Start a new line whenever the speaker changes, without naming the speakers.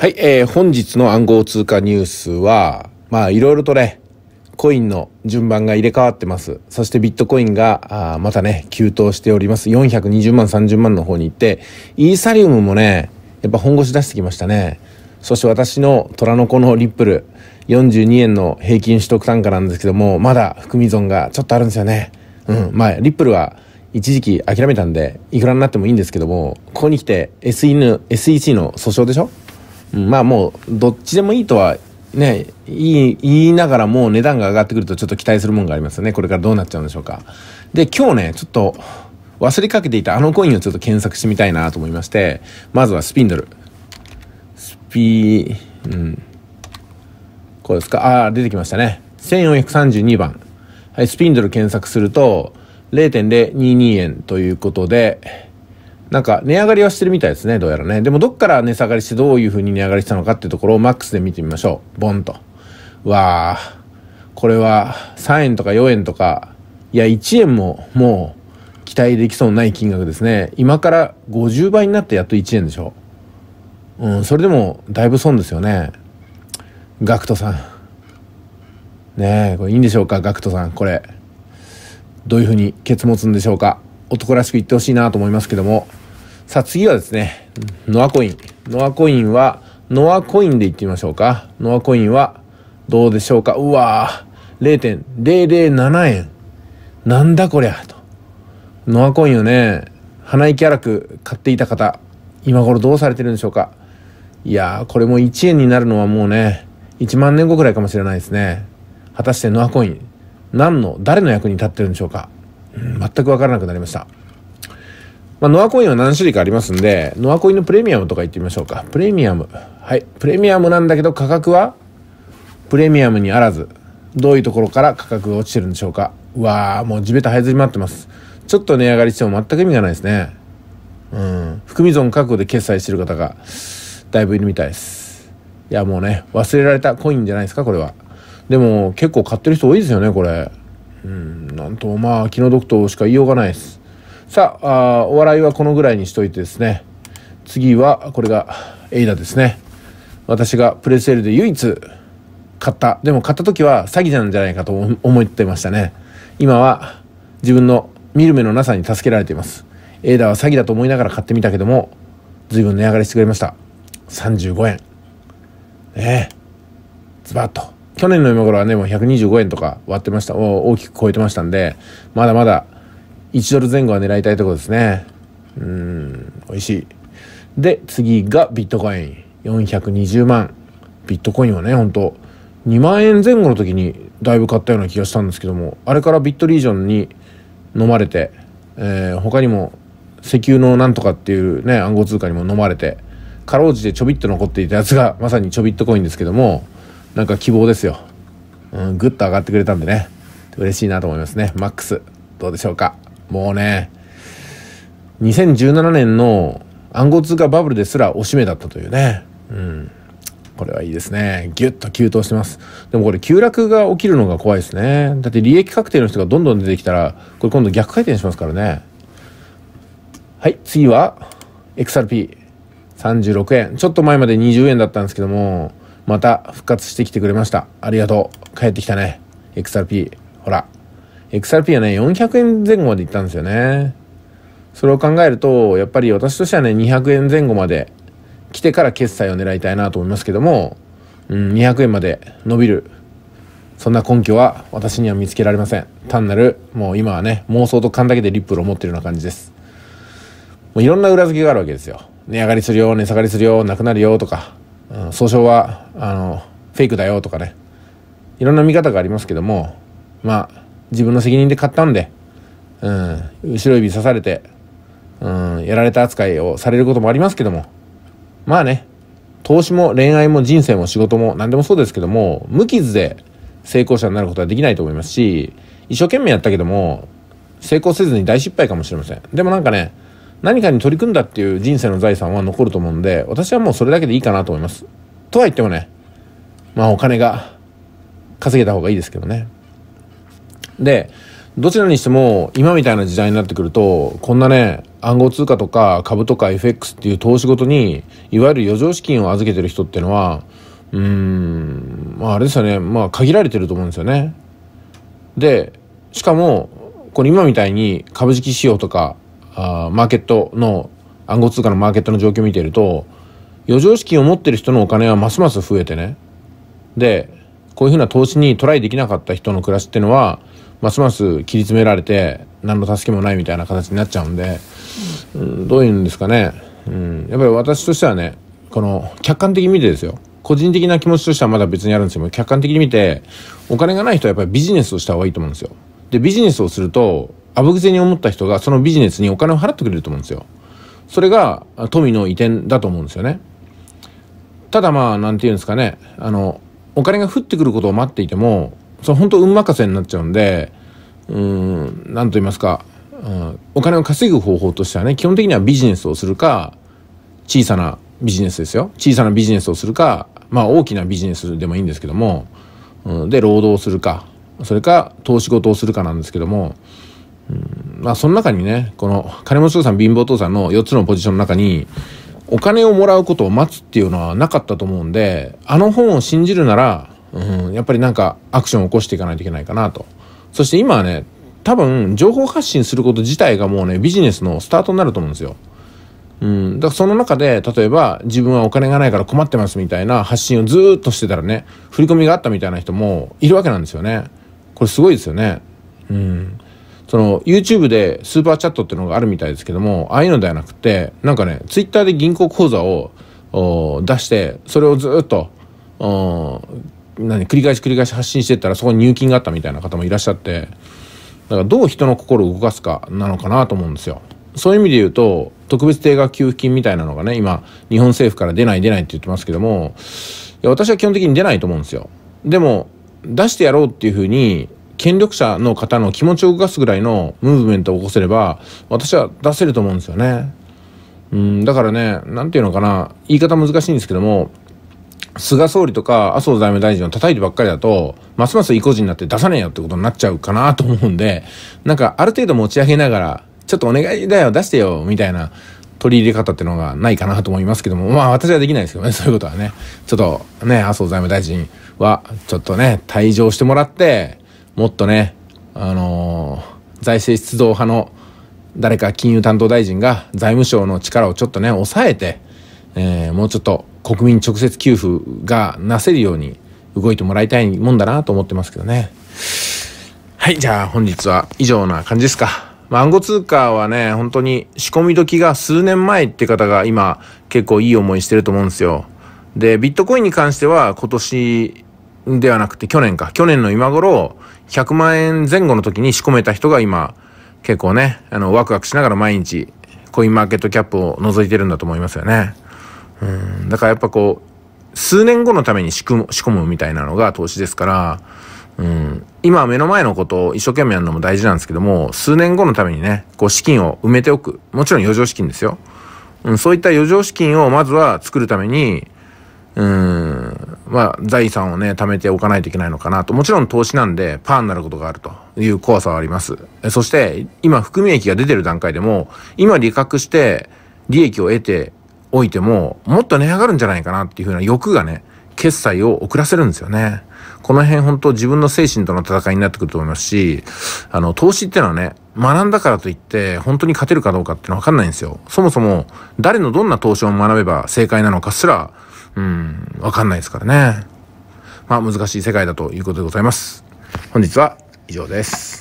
はい、えー、本日の暗号通貨ニュースは、まあいろいろとね、コインの順番が入れ替わってます。そしてビットコインが、あまたね、急騰しております。420万、30万の方に行って、イーサリウムもね、やっぱ本腰出してきましたね。そして私の虎の子のリップル、42円の平均取得単価なんですけども、まだ含み損がちょっとあるんですよね。うん、まあリップルは一時期諦めたんで、いくらになってもいいんですけども、ここに来て SN、SEC の訴訟でしょまあもうどっちでもいいとはね言いながらもう値段が上がってくるとちょっと期待するもんがありますよねこれからどうなっちゃうんでしょうかで今日ねちょっと忘れかけていたあのコインをちょっと検索してみたいなと思いましてまずはスピンドルスピーうんこうですかああ出てきましたね1432番はいスピンドル検索すると0.022円ということでなんか値上がりはしてるみたいですね、どうやらね。でもどっから値下がりしてどういう風に値上がりしたのかっていうところをマックスで見てみましょう。ボンと。わあ、これは3円とか4円とか、いや1円ももう期待できそうない金額ですね。今から50倍になってやっと1円でしょ。ううん、それでもだいぶ損ですよね。ガクトさん。ねえ、これいいんでしょうか、ガクトさん、これ。どういうふうに結末んでしょうか。男らしく言ってほしいなと思いますけども。さあ次はですね、ノアコイン。ノアコインは、ノアコインでいってみましょうか。ノアコインは、どうでしょうか。うわぁ、0.007円。なんだこりゃ、と。ノアコインをね、鼻息荒く買っていた方、今頃どうされてるんでしょうか。いやー、これも1円になるのはもうね、1万年後くらいかもしれないですね。果たしてノアコイン、何の、誰の役に立ってるんでしょうか。全く分からなくなりました。まあ、ノアコインは何種類かありますんで、ノアコインのプレミアムとか言ってみましょうか。プレミアム。はい。プレミアムなんだけど価格はプレミアムにあらず。どういうところから価格が落ちてるんでしょうか。うわあ、もう地べた這いずり回ってます。ちょっと値上がりしても全く意味がないですね。うん。含み損覚悟で決済してる方がだいぶいるみたいです。いや、もうね、忘れられたコインじゃないですか、これは。でも結構買ってる人多いですよね、これ。うん、なんとまあ気の毒としか言いようがないです。さあ、あお笑いはこのぐらいにしといてですね。次は、これが、エイダですね。私がプレセールで唯一買った。でも買った時は詐欺なんじゃないかと思ってましたね。今は自分の見る目のなさに助けられています。エイダは詐欺だと思いながら買ってみたけども、随分値上がりしてくれました。35円。ねえ。ズバッと。去年の今頃はね、もう125円とか割ってました。大きく超えてましたんで、まだまだ1ドル前後は狙いたいところですね。うん、美味しい。で、次がビットコイン。420万。ビットコインはね、ほんと、2万円前後の時にだいぶ買ったような気がしたんですけども、あれからビットリージョンに飲まれて、えー、他にも石油のなんとかっていうね、暗号通貨にも飲まれて、かろうじてちょびっと残っていたやつが、まさにちょびっとコインですけども、なんか希望ですよ。うん、ぐっと上がってくれたんでね、嬉しいなと思いますね。マックス、どうでしょうか。もうね、2017年の暗号通貨バブルですらおしめだったというね。うん。これはいいですね。ぎゅっと急騰してます。でもこれ急落が起きるのが怖いですね。だって利益確定の人がどんどん出てきたら、これ今度逆回転しますからね。はい、次は XRP。36円。ちょっと前まで20円だったんですけども、また復活してきてくれました。ありがとう。帰ってきたね。XRP。ほら。XRP はね、400円前後までいったんですよね。それを考えると、やっぱり私としてはね、200円前後まで来てから決済を狙いたいなと思いますけども、うん、200円まで伸びる。そんな根拠は私には見つけられません。単なる、もう今はね、妄想と勘だけでリップルを持ってるような感じです。もういろんな裏付けがあるわけですよ。値上がりするよ、値下がりするよ、なくなるよとか、訴訟はあのフェイクだよとかねいろんな見方がありますけどもまあ自分の責任で買ったんで、うん、後ろ指刺されて、うん、やられた扱いをされることもありますけどもまあね投資も恋愛も人生も仕事も何でもそうですけども無傷で成功者になることはできないと思いますし一生懸命やったけども成功せずに大失敗かもしれませんでもなんかね何かに取り組んだっていう人生の財産は残ると思うんで、私はもうそれだけでいいかなと思います。とは言ってもね、まあお金が稼げた方がいいですけどね。で、どちらにしても今みたいな時代になってくると、こんなね、暗号通貨とか株とか FX っていう投資ごとに、いわゆる余剰資金を預けてる人っていうのは、うーん、まああれですよね、まあ限られてると思うんですよね。で、しかも、これ今みたいに株式仕様とかあマーケットの暗号通貨のマーケットの状況を見ていると余剰資金を持ってる人のお金はますます増えてねでこういうふうな投資にトライできなかった人の暮らしっていうのはますます切り詰められて何の助けもないみたいな形になっちゃうんで、うん、どういうんですかね、うん、やっぱり私としてはねこの客観的に見てですよ個人的な気持ちとしてはまだ別にあるんですけど客観的に見てお金がない人はやっぱりビジネスをした方がいいと思うんですよ。でビジネスをするとあぶくぜに思った人がそのビジネスにお金を払ってくれると思うんですよ。それが富の移転だと思うんですよね。ただまあ、なんて言うんですかね、あの、お金が降ってくることを待っていても、その本当運任せになっちゃうんで、うん、何と言いますか、うん、お金を稼ぐ方法としてはね、基本的にはビジネスをするか、小さなビジネスですよ。小さなビジネスをするか、まあ大きなビジネスでもいいんですけども、うん、で、労働するか、それか投資事をするかなんですけども、うんまあその中にねこの金持ち父さん貧乏父さんの4つのポジションの中にお金をもらうことを待つっていうのはなかったと思うんであの本を信じるなら、うん、やっぱりなんかアクションを起こしていかないといけないかなとそして今はね多分情報発信すること自体がもうねビジネスのスタートになると思うんですよ。うん、だからその中で例えば自分はお金がないから困ってますみたいな発信をずっとしてたらね振り込みがあったみたいな人もいるわけなんですよね。これすごいですよね。うん、その YouTube でスーパーチャットっていうのがあるみたいですけどもああいうのではなくてなんかね Twitter で銀行口座を出してそれをずっと何繰り返し繰り返し発信してったらそこに入金があったみたいな方もいらっしゃってだからどう人の心を動かすかなのかなと思うんですよ。そういう意味で言うと特別定額給付金みたいなのがね今日本政府から出ない出ないって言ってますけどもいや私は基本的に出ないと思うんですよ。でも出してやろうっていうふうに権力者の方の気持ちを動かすぐらいのムーブメントを起こせれば、私は出せると思うんですよね。うん、だからね、なんていうのかな、言い方難しいんですけども、菅総理とか麻生財務大臣を叩いてばっかりだと、ますます意固地になって出さねえよってことになっちゃうかなと思うんで、なんかある程度持ち上げながら、ちょっとお願いだよ、出してよ、みたいな取り入れ方ってのがないかなと思いますけども、まあ私はできないですけどね、そういうことはね。ちょっとね、麻生財務大臣は、ちょっとね、退場してもらって、もっとね、あのー、財政出動派の誰か金融担当大臣が財務省の力をちょっとね、抑えて、えー、もうちょっと国民直接給付がなせるように動いてもらいたいもんだなと思ってますけどね。はい、じゃあ本日は以上な感じですか。まあ、暗号通貨はね、本当に仕込み時が数年前って方が今結構いい思いしてると思うんですよ。で、ビットコインに関しては今年ではなくて去年か。去年の今頃、100万円前後の時に仕込めた人が今、結構ね、あの、ワクワクしながら毎日、コインマーケットキャップを覗いてるんだと思いますよね。うん。だからやっぱこう、数年後のために仕仕込むみたいなのが投資ですから、うん。今目の前のことを一生懸命やるのも大事なんですけども、数年後のためにね、こう資金を埋めておく。もちろん余剰資金ですよ。うん、そういった余剰資金をまずは作るために、うん、まあ、財産をね、貯めておかないといけないのかなと。もちろん投資なんで、パーになることがあるという怖さはあります。そして、今、含み益が出てる段階でも、今、利確して、利益を得ておいても、もっと値上がるんじゃないかなっていうふうな欲がね、決済を遅らせるんですよね。この辺本当自分の精神との戦いになってくると思いますし、あの、投資ってのはね、学んだからといって本当に勝てるかどうかっていうのはわかんないんですよ。そもそも誰のどんな投資を学べば正解なのかすらうん、わかんないですからね。まあ難しい世界だということでございます。本日は以上です。